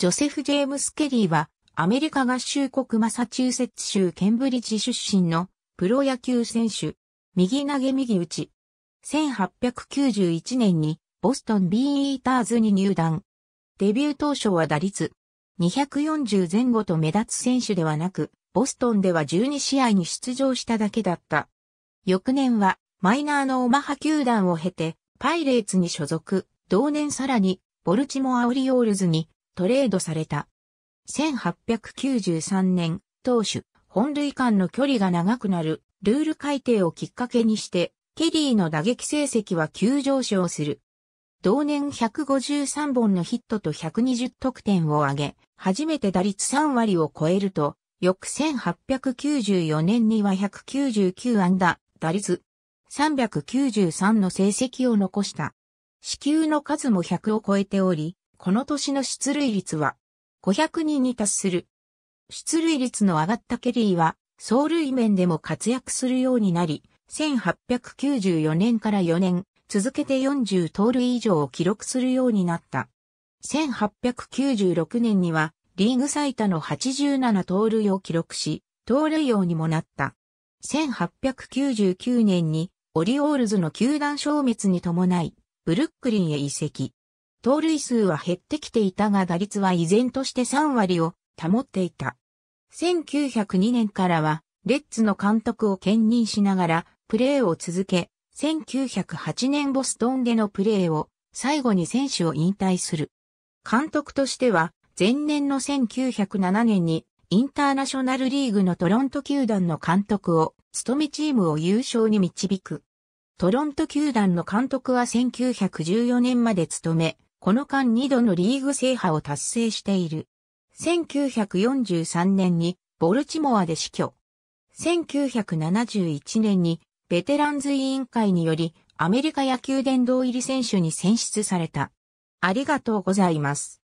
ジョセフ・ジェームス・ケリーは、アメリカ合衆国マサチューセッツ州ケンブリッジ出身のプロ野球選手。右投げ右打ち。1891年にボストンビーンイーターズに入団。デビュー当初は打率240前後と目立つ選手ではなく、ボストンでは12試合に出場しただけだった。翌年はマイナーのオマハ球団を経てパイレーツに所属、同年さらにボルチモアオリオールズにトレードされた。1893年、当主、本塁間の距離が長くなるルール改定をきっかけにして、ケリーの打撃成績は急上昇する。同年153本のヒットと120得点を挙げ、初めて打率3割を超えると、翌1894年には199安打、打率393の成績を残した。支給の数も100を超えており、この年の出塁率は500人に達する。出塁率の上がったケリーは、走塁面でも活躍するようになり、1894年から4年、続けて40盗塁以上を記録するようになった。1896年には、リーグ最多の87盗塁を記録し、盗塁王にもなった。1899年に、オリオールズの球団消滅に伴い、ブルックリンへ移籍。盗塁数は減ってきていたが打率は依然として3割を保っていた。1902年からは、レッツの監督を兼任しながら、プレーを続け、1908年ボストンでのプレーを最後に選手を引退する。監督としては、前年の1907年にインターナショナルリーグのトロント球団の監督を務めチームを優勝に導く。トロント球団の監督は1914年まで務め、この間2度のリーグ制覇を達成している。1943年にボルチモアで死去。1971年にベテランズ委員会によりアメリカ野球殿堂入り選手に選出された。ありがとうございます。